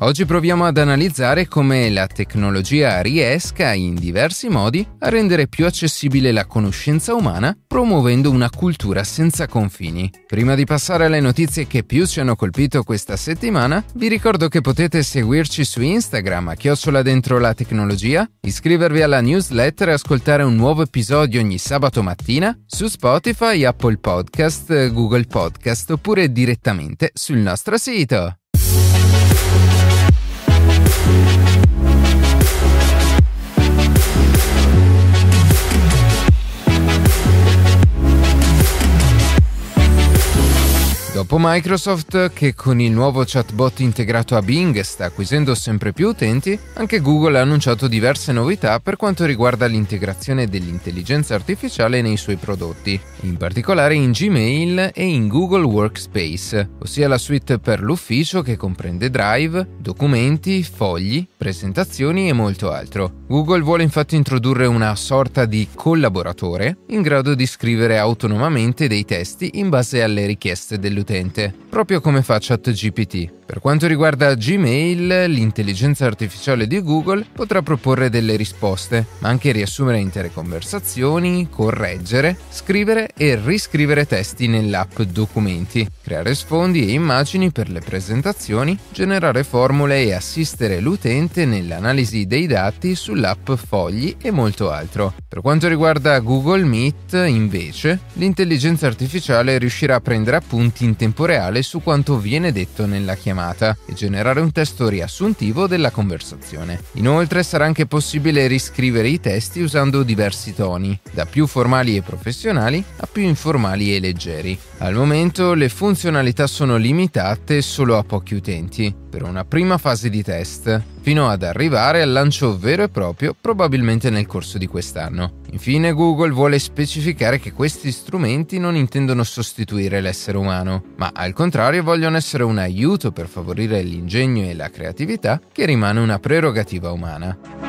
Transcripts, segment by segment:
Oggi proviamo ad analizzare come la tecnologia riesca in diversi modi a rendere più accessibile la conoscenza umana promuovendo una cultura senza confini. Prima di passare alle notizie che più ci hanno colpito questa settimana, vi ricordo che potete seguirci su Instagram a chiocciola dentro la tecnologia, iscrivervi alla newsletter e ascoltare un nuovo episodio ogni sabato mattina su Spotify, Apple Podcast, Google Podcast oppure direttamente sul nostro sito. Dopo Microsoft, che con il nuovo chatbot integrato a Bing sta acquisendo sempre più utenti, anche Google ha annunciato diverse novità per quanto riguarda l'integrazione dell'intelligenza artificiale nei suoi prodotti, in particolare in Gmail e in Google Workspace, ossia la suite per l'ufficio che comprende Drive, documenti, fogli, presentazioni e molto altro. Google vuole infatti introdurre una sorta di collaboratore in grado di scrivere autonomamente dei testi in base alle richieste dell'utente dell'utente, proprio come fa ChatGPT. Per quanto riguarda Gmail, l'intelligenza artificiale di Google potrà proporre delle risposte, ma anche riassumere intere conversazioni, correggere, scrivere e riscrivere testi nell'app Documenti, creare sfondi e immagini per le presentazioni, generare formule e assistere l'utente nell'analisi dei dati sull'app Fogli e molto altro. Per quanto riguarda Google Meet, invece, l'intelligenza artificiale riuscirà a prendere appunti in tempo reale su quanto viene detto nella chiamata e generare un testo riassuntivo della conversazione. Inoltre sarà anche possibile riscrivere i testi usando diversi toni, da più formali e professionali a più informali e leggeri. Al momento le funzionalità sono limitate solo a pochi utenti, per una prima fase di test fino ad arrivare al lancio vero e proprio probabilmente nel corso di quest'anno. Infine Google vuole specificare che questi strumenti non intendono sostituire l'essere umano, ma al contrario vogliono essere un aiuto per favorire l'ingegno e la creatività che rimane una prerogativa umana.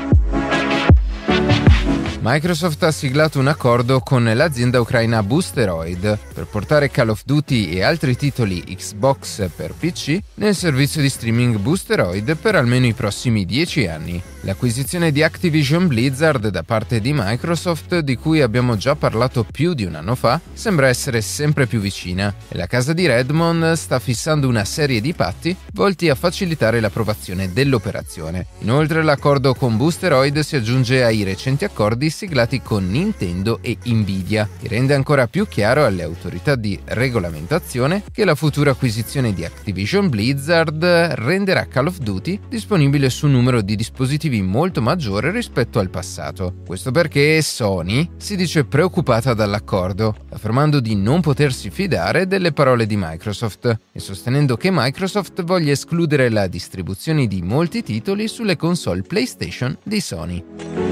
Microsoft ha siglato un accordo con l'azienda ucraina Boosteroid per portare Call of Duty e altri titoli Xbox per PC nel servizio di streaming Boosteroid per almeno i prossimi 10 anni. L'acquisizione di Activision Blizzard da parte di Microsoft, di cui abbiamo già parlato più di un anno fa, sembra essere sempre più vicina e la casa di Redmond sta fissando una serie di patti volti a facilitare l'approvazione dell'operazione. Inoltre l'accordo con Boosteroid si aggiunge ai recenti accordi siglati con Nintendo e Nvidia, che rende ancora più chiaro alle autorità di regolamentazione che la futura acquisizione di Activision Blizzard renderà Call of Duty disponibile su un numero di dispositivi obiettivi molto maggiore rispetto al passato. Questo perché Sony si dice preoccupata dall'accordo, affermando di non potersi fidare delle parole di Microsoft e sostenendo che Microsoft voglia escludere la distribuzione di molti titoli sulle console PlayStation di Sony.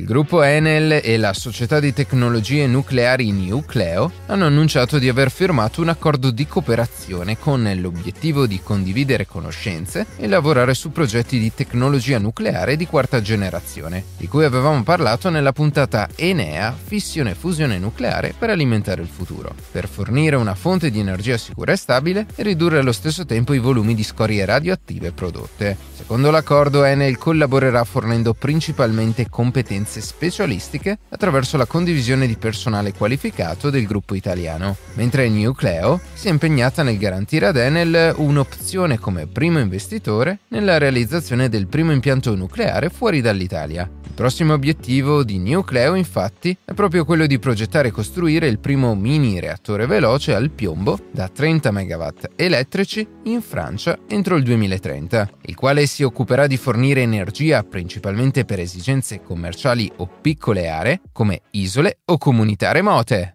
Il gruppo Enel e la società di tecnologie nucleari Nucleo hanno annunciato di aver firmato un accordo di cooperazione con l'obiettivo di condividere conoscenze e lavorare su progetti di tecnologia nucleare di quarta generazione, di cui avevamo parlato nella puntata Enea Fissione fusione nucleare per alimentare il futuro, per fornire una fonte di energia sicura e stabile e ridurre allo stesso tempo i volumi di scorie radioattive prodotte. Secondo l'accordo Enel collaborerà fornendo principalmente competenze competenze specialistiche attraverso la condivisione di personale qualificato del gruppo italiano, mentre Nucleo si è impegnata nel garantire ad Enel un'opzione come primo investitore nella realizzazione del primo impianto nucleare fuori dall'Italia. Il prossimo obiettivo di Nucleo infatti è proprio quello di progettare e costruire il primo mini reattore veloce al piombo da 30 MW elettrici in Francia entro il 2030, il quale si occuperà di fornire energia principalmente per esigenze commerciali o piccole aree, come isole o comunità remote.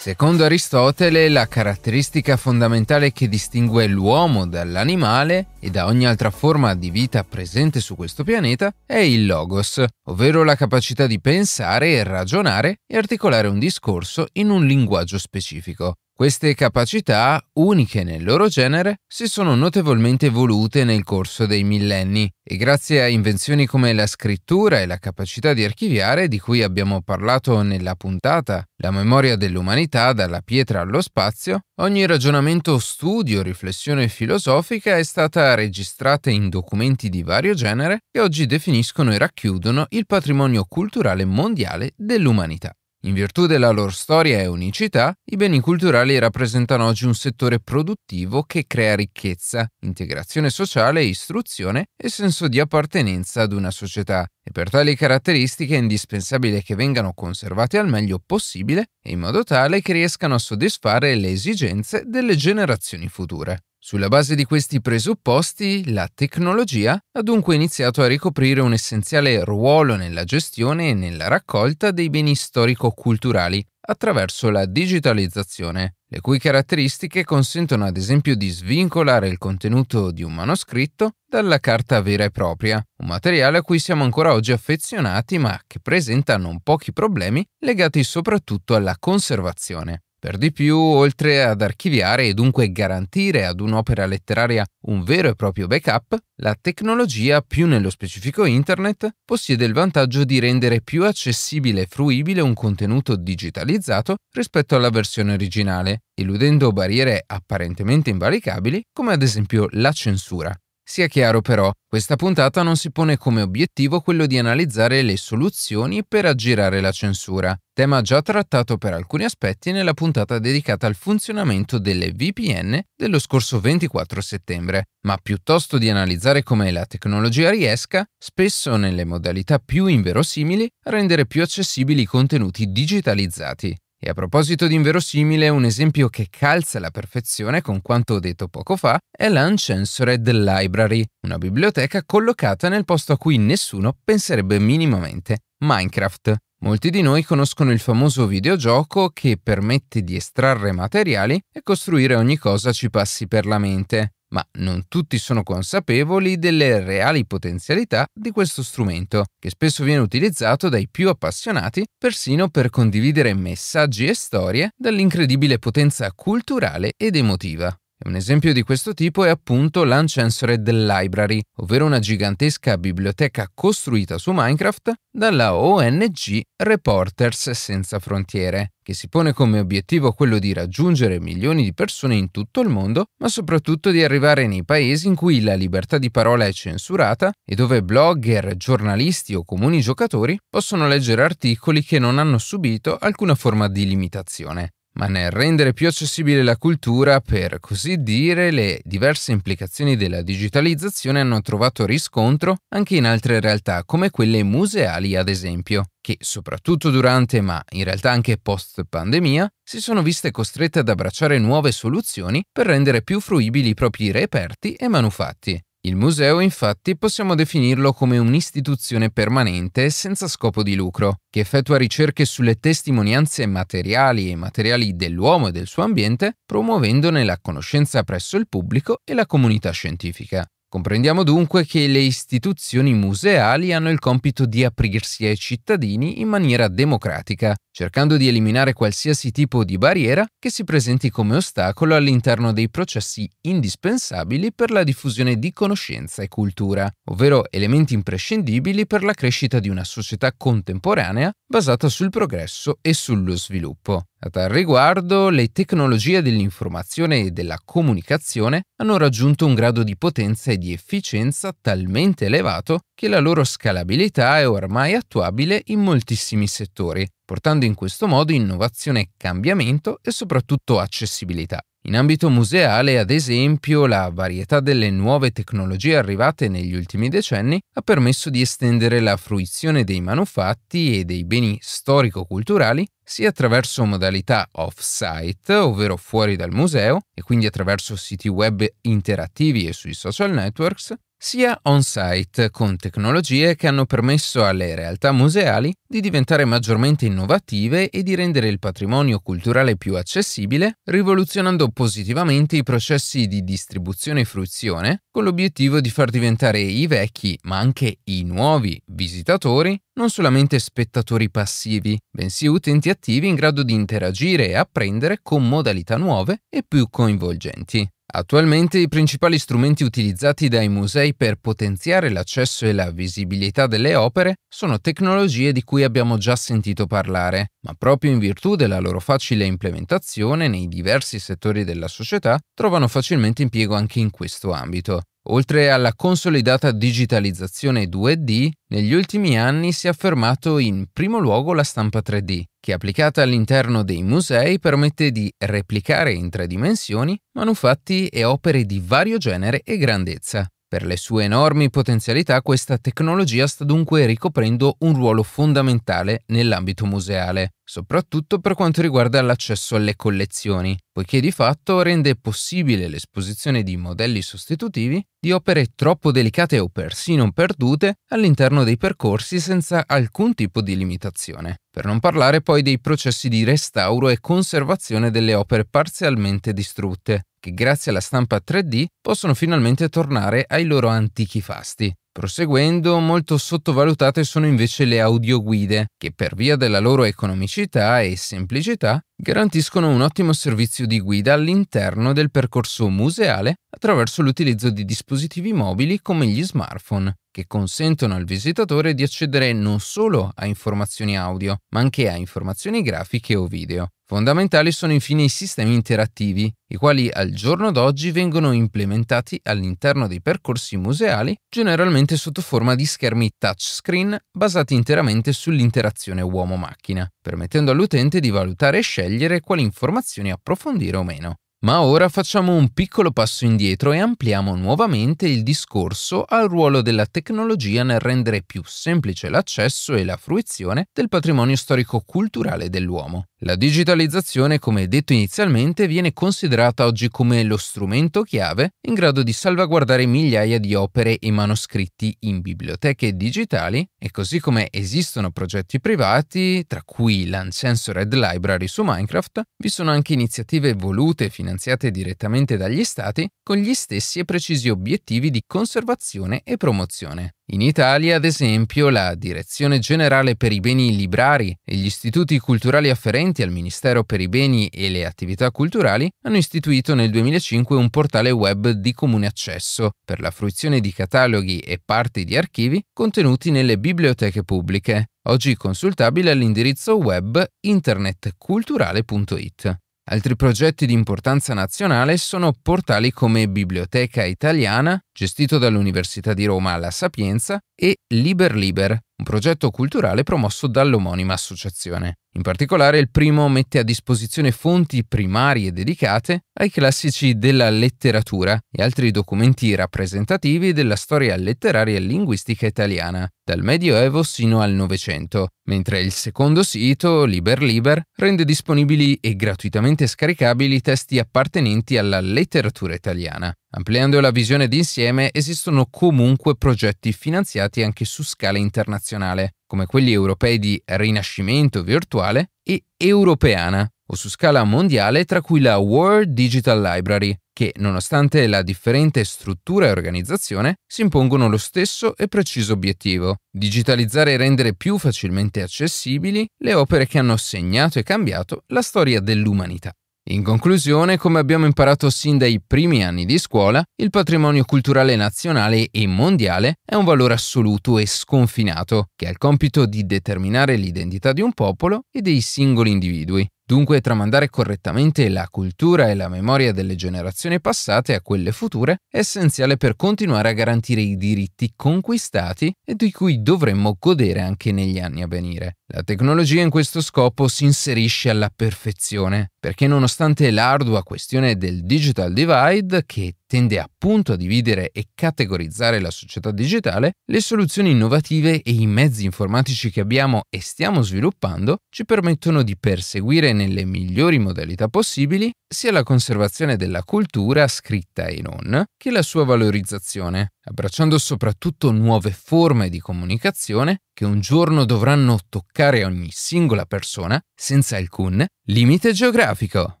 Secondo Aristotele, la caratteristica fondamentale che distingue l'uomo dall'animale e da ogni altra forma di vita presente su questo pianeta è il logos, ovvero la capacità di pensare e ragionare e articolare un discorso in un linguaggio specifico. Queste capacità, uniche nel loro genere, si sono notevolmente evolute nel corso dei millenni e grazie a invenzioni come la scrittura e la capacità di archiviare di cui abbiamo parlato nella puntata La memoria dell'umanità dalla pietra allo spazio, ogni ragionamento, studio, riflessione filosofica è stata registrata in documenti di vario genere che oggi definiscono e racchiudono il patrimonio culturale mondiale dell'umanità. In virtù della loro storia e unicità, i beni culturali rappresentano oggi un settore produttivo che crea ricchezza, integrazione sociale, istruzione e senso di appartenenza ad una società, e per tali caratteristiche è indispensabile che vengano conservati al meglio possibile e in modo tale che riescano a soddisfare le esigenze delle generazioni future. Sulla base di questi presupposti, la tecnologia ha dunque iniziato a ricoprire un essenziale ruolo nella gestione e nella raccolta dei beni storico-culturali attraverso la digitalizzazione, le cui caratteristiche consentono ad esempio di svincolare il contenuto di un manoscritto dalla carta vera e propria, un materiale a cui siamo ancora oggi affezionati ma che presenta non pochi problemi legati soprattutto alla conservazione. Per di più, oltre ad archiviare e dunque garantire ad un'opera letteraria un vero e proprio backup, la tecnologia, più nello specifico Internet, possiede il vantaggio di rendere più accessibile e fruibile un contenuto digitalizzato rispetto alla versione originale, eludendo barriere apparentemente invalicabili come ad esempio la censura. Sia chiaro però, questa puntata non si pone come obiettivo quello di analizzare le soluzioni per aggirare la censura, tema già trattato per alcuni aspetti nella puntata dedicata al funzionamento delle VPN dello scorso 24 settembre, ma piuttosto di analizzare come la tecnologia riesca, spesso nelle modalità più inverosimili, a rendere più accessibili i contenuti digitalizzati. E a proposito di inverosimile, un esempio che calza alla perfezione con quanto detto poco fa è l'Uncensored Library, una biblioteca collocata nel posto a cui nessuno penserebbe minimamente, Minecraft. Molti di noi conoscono il famoso videogioco che permette di estrarre materiali e costruire ogni cosa ci passi per la mente ma non tutti sono consapevoli delle reali potenzialità di questo strumento, che spesso viene utilizzato dai più appassionati persino per condividere messaggi e storie dall'incredibile potenza culturale ed emotiva. Un esempio di questo tipo è appunto l'Uncensored Library, ovvero una gigantesca biblioteca costruita su Minecraft dalla ONG Reporters Senza Frontiere, che si pone come obiettivo quello di raggiungere milioni di persone in tutto il mondo, ma soprattutto di arrivare nei paesi in cui la libertà di parola è censurata e dove blogger, giornalisti o comuni giocatori possono leggere articoli che non hanno subito alcuna forma di limitazione ma nel rendere più accessibile la cultura, per così dire, le diverse implicazioni della digitalizzazione hanno trovato riscontro anche in altre realtà, come quelle museali ad esempio, che soprattutto durante, ma in realtà anche post pandemia, si sono viste costrette ad abbracciare nuove soluzioni per rendere più fruibili i propri reperti e manufatti. Il museo infatti possiamo definirlo come un'istituzione permanente senza scopo di lucro, che effettua ricerche sulle testimonianze materiali e materiali dell'uomo e del suo ambiente, promuovendone la conoscenza presso il pubblico e la comunità scientifica. Comprendiamo dunque che le istituzioni museali hanno il compito di aprirsi ai cittadini in maniera democratica, cercando di eliminare qualsiasi tipo di barriera che si presenti come ostacolo all'interno dei processi indispensabili per la diffusione di conoscenza e cultura, ovvero elementi imprescindibili per la crescita di una società contemporanea basata sul progresso e sullo sviluppo. A tal riguardo, le tecnologie dell'informazione e della comunicazione hanno raggiunto un grado di potenza e di efficienza talmente elevato che la loro scalabilità è ormai attuabile in moltissimi settori, portando in questo modo innovazione, cambiamento e soprattutto accessibilità. In ambito museale, ad esempio, la varietà delle nuove tecnologie arrivate negli ultimi decenni ha permesso di estendere la fruizione dei manufatti e dei beni storico-culturali sia attraverso modalità off-site, ovvero fuori dal museo, e quindi attraverso siti web interattivi e sui social networks, sia on-site con tecnologie che hanno permesso alle realtà museali di diventare maggiormente innovative e di rendere il patrimonio culturale più accessibile, rivoluzionando positivamente i processi di distribuzione e fruizione, con l'obiettivo di far diventare i vecchi, ma anche i nuovi visitatori, non solamente spettatori passivi, bensì utenti attivi in grado di interagire e apprendere con modalità nuove e più coinvolgenti. Attualmente i principali strumenti utilizzati dai musei per potenziare l'accesso e la visibilità delle opere sono tecnologie di cui abbiamo già sentito parlare, ma proprio in virtù della loro facile implementazione nei diversi settori della società trovano facilmente impiego anche in questo ambito. Oltre alla consolidata digitalizzazione 2D, negli ultimi anni si è affermato in primo luogo la stampa 3D, che applicata all'interno dei musei permette di replicare in tre dimensioni manufatti e opere di vario genere e grandezza. Per le sue enormi potenzialità questa tecnologia sta dunque ricoprendo un ruolo fondamentale nell'ambito museale, soprattutto per quanto riguarda l'accesso alle collezioni, poiché di fatto rende possibile l'esposizione di modelli sostitutivi di opere troppo delicate o persino perdute all'interno dei percorsi senza alcun tipo di limitazione, per non parlare poi dei processi di restauro e conservazione delle opere parzialmente distrutte, che grazie alla stampa 3D possono finalmente tornare ai loro antichi fasti, Proseguendo, molto sottovalutate sono invece le audioguide, che per via della loro economicità e semplicità garantiscono un ottimo servizio di guida all'interno del percorso museale attraverso l'utilizzo di dispositivi mobili come gli smartphone, che consentono al visitatore di accedere non solo a informazioni audio, ma anche a informazioni grafiche o video. Fondamentali sono infine i sistemi interattivi, i quali al giorno d'oggi vengono implementati all'interno dei percorsi museali, generalmente sotto forma di schermi touchscreen basati interamente sull'interazione uomo-macchina, permettendo all'utente di valutare e scegliere quali informazioni approfondire o meno. Ma ora facciamo un piccolo passo indietro e ampliamo nuovamente il discorso al ruolo della tecnologia nel rendere più semplice l'accesso e la fruizione del patrimonio storico-culturale dell'uomo. La digitalizzazione, come detto inizialmente, viene considerata oggi come lo strumento chiave in grado di salvaguardare migliaia di opere e manoscritti in biblioteche digitali e così come esistono progetti privati, tra cui l'Uncensored Library su Minecraft, vi sono anche iniziative volute e finanziate direttamente dagli stati con gli stessi e precisi obiettivi di conservazione e promozione. In Italia, ad esempio, la Direzione Generale per i Beni Librari e gli istituti culturali afferenti al Ministero per i Beni e le Attività Culturali hanno istituito nel 2005 un portale web di comune accesso per la fruizione di cataloghi e parti di archivi contenuti nelle biblioteche pubbliche, oggi consultabile all'indirizzo web internetculturale.it. Altri progetti di importanza nazionale sono portali come Biblioteca Italiana, gestito dall'Università di Roma alla Sapienza, e Liber Liber, un progetto culturale promosso dall'omonima associazione. In particolare il primo mette a disposizione fonti primarie dedicate ai classici della letteratura e altri documenti rappresentativi della storia letteraria e linguistica italiana, dal Medioevo sino al Novecento, mentre il secondo sito, Liber Liber, rende disponibili e gratuitamente scaricabili testi appartenenti alla letteratura italiana. Ampliando la visione d'insieme, esistono comunque progetti finanziati anche su scala internazionale, come quelli europei di Rinascimento Virtuale e Europeana, o su scala mondiale tra cui la World Digital Library, che nonostante la differente struttura e organizzazione si impongono lo stesso e preciso obiettivo, digitalizzare e rendere più facilmente accessibili le opere che hanno segnato e cambiato la storia dell'umanità. In conclusione, come abbiamo imparato sin dai primi anni di scuola, il patrimonio culturale nazionale e mondiale è un valore assoluto e sconfinato, che ha il compito di determinare l'identità di un popolo e dei singoli individui. Dunque, tramandare correttamente la cultura e la memoria delle generazioni passate a quelle future è essenziale per continuare a garantire i diritti conquistati e di cui dovremmo godere anche negli anni a venire. La tecnologia in questo scopo si inserisce alla perfezione, perché nonostante l'ardua questione del digital divide, che tende appunto a dividere e categorizzare la società digitale, le soluzioni innovative e i mezzi informatici che abbiamo e stiamo sviluppando ci permettono di perseguire nelle migliori modalità possibili sia la conservazione della cultura scritta e non, che la sua valorizzazione, abbracciando soprattutto nuove forme di comunicazione che un giorno dovranno toccare ogni singola persona senza alcun limite geografico.